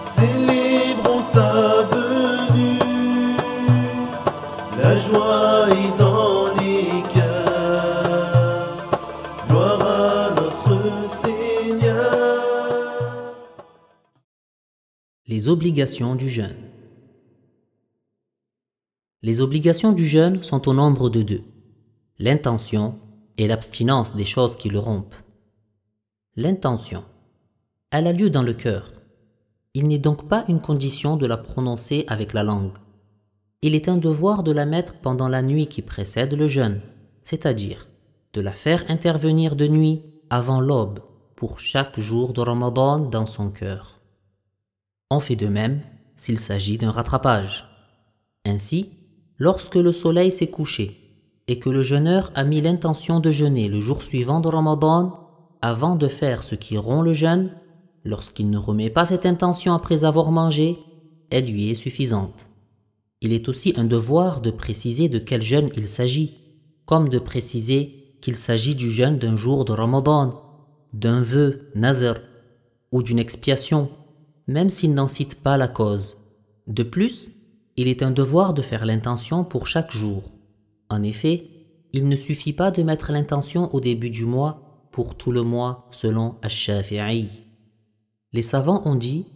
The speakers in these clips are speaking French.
célébrons sa venue. La joie est dans les cœurs, gloire à notre Seigneur. Les obligations du jeûne. Les obligations du jeûne sont au nombre de deux l'intention et l'abstinence des choses qui le rompent. L'intention. Elle a lieu dans le cœur. Il n'est donc pas une condition de la prononcer avec la langue. Il est un devoir de la mettre pendant la nuit qui précède le jeûne, c'est-à-dire de la faire intervenir de nuit avant l'aube pour chaque jour de Ramadan dans son cœur. On fait de même s'il s'agit d'un rattrapage. Ainsi, lorsque le soleil s'est couché et que le jeûneur a mis l'intention de jeûner le jour suivant de Ramadan avant de faire ce qui rompt le jeûne, lorsqu'il ne remet pas cette intention après avoir mangé, elle lui est suffisante. Il est aussi un devoir de préciser de quel jeûne il s'agit, comme de préciser qu'il s'agit du jeûne d'un jour de Ramadan, d'un vœu, nazar, ou d'une expiation, même s'il n'en cite pas la cause. De plus, il est un devoir de faire l'intention pour chaque jour. En effet, il ne suffit pas de mettre l'intention au début du mois pour tout le mois selon al shafii Les savants ont dit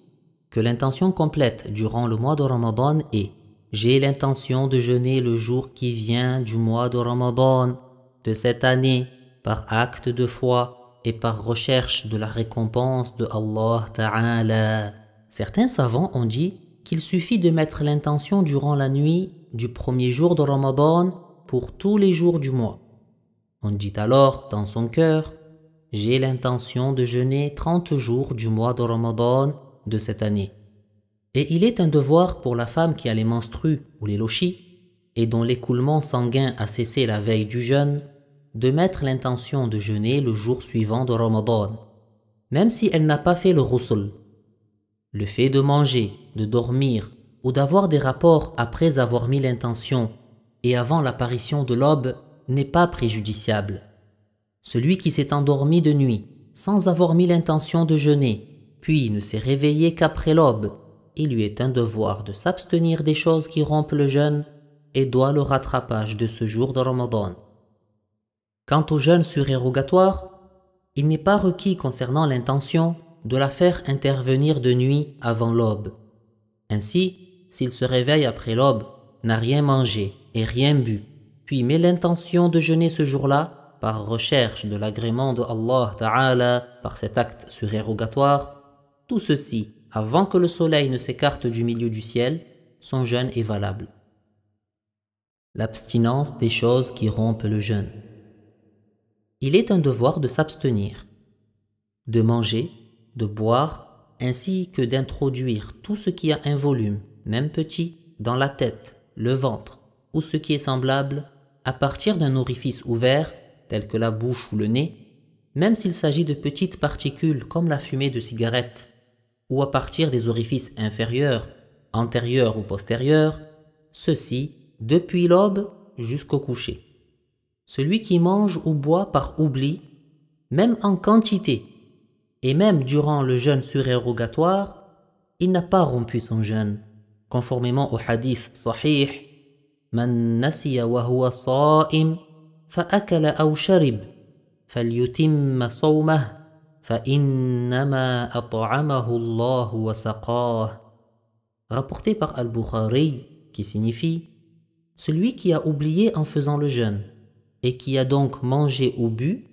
que l'intention complète durant le mois de Ramadan est J'ai l'intention de jeûner le jour qui vient du mois de Ramadan de cette année par acte de foi et par recherche de la récompense de Allah Ta'ala. Certains savants ont dit qu'il suffit de mettre l'intention durant la nuit du premier jour de Ramadan pour tous les jours du mois. On dit alors dans son cœur, j'ai l'intention de jeûner 30 jours du mois de Ramadan de cette année. Et il est un devoir pour la femme qui a les menstrues ou les lochis et dont l'écoulement sanguin a cessé la veille du jeûne, de mettre l'intention de jeûner le jour suivant de Ramadan, même si elle n'a pas fait le roussel. Le fait de manger, de dormir ou d'avoir des rapports après avoir mis l'intention et avant l'apparition de l'aube n'est pas préjudiciable. Celui qui s'est endormi de nuit sans avoir mis l'intention de jeûner, puis ne s'est réveillé qu'après l'aube, il lui est un devoir de s'abstenir des choses qui rompent le jeûne et doit le rattrapage de ce jour de Ramadan. Quant au jeûne surérogatoire, il n'est pas requis concernant l'intention de la faire intervenir de nuit avant l'aube. Ainsi, s'il se réveille après l'aube n'a rien mangé et rien bu, puis met l'intention de jeûner ce jour-là, par recherche de l'agrément de Allah Ta'ala, par cet acte surérogatoire, tout ceci, avant que le soleil ne s'écarte du milieu du ciel, son jeûne est valable. L'abstinence des choses qui rompent le jeûne. Il est un devoir de s'abstenir, de manger, de boire, ainsi que d'introduire tout ce qui a un volume, même petit, dans la tête, le ventre ou ce qui est semblable à partir d'un orifice ouvert, tel que la bouche ou le nez, même s'il s'agit de petites particules comme la fumée de cigarette, ou à partir des orifices inférieurs, antérieurs ou postérieurs, ceci depuis l'aube jusqu'au coucher. Celui qui mange ou boit par oubli, même en quantité, et même durant le jeûne surérogatoire, il n'a pas rompu son jeûne conformément au hadith sahih من rapporté par Al-Bukhari qui signifie celui qui a oublié en faisant le jeûne et qui a donc mangé ou bu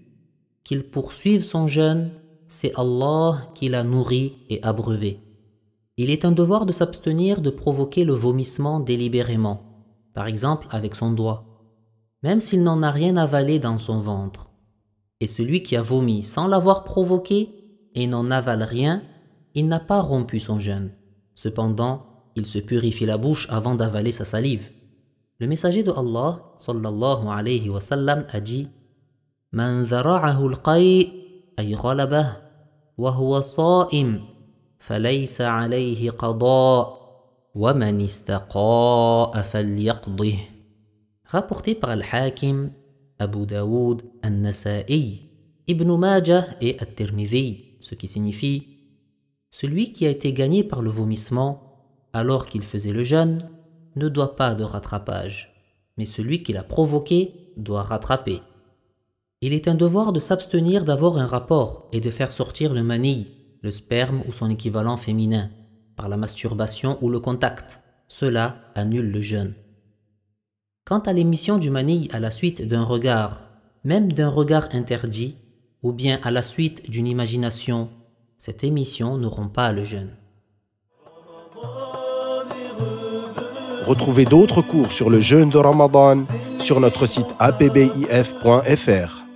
qu'il poursuive son jeûne c'est Allah qui l'a nourri et abreuvé il est un devoir de s'abstenir de provoquer le vomissement délibérément, par exemple avec son doigt, même s'il n'en a rien avalé dans son ventre. Et celui qui a vomi sans l'avoir provoqué et n'en avale rien, il n'a pas rompu son jeûne. Cependant, il se purifie la bouche avant d'avaler sa salive. Le messager de Allah sallallahu alayhi wa sallam a dit Man al wa فليس عليه قضاء ومن rapporté par Al-Hakim, Abu Daoud, An-Nasa'i, Ibn Majah et At-Tirmidhi, ce qui signifie Celui qui a été gagné par le vomissement alors qu'il faisait le jeûne ne doit pas de rattrapage, mais celui qui l'a provoqué doit rattraper. Il est un devoir de s'abstenir d'avoir un rapport et de faire sortir le mani, le sperme ou son équivalent féminin, par la masturbation ou le contact. Cela annule le jeûne. Quant à l'émission du manille à la suite d'un regard, même d'un regard interdit, ou bien à la suite d'une imagination, cette émission ne rompt pas le jeûne. Retrouvez d'autres cours sur le jeûne de Ramadan sur notre site apbif.fr.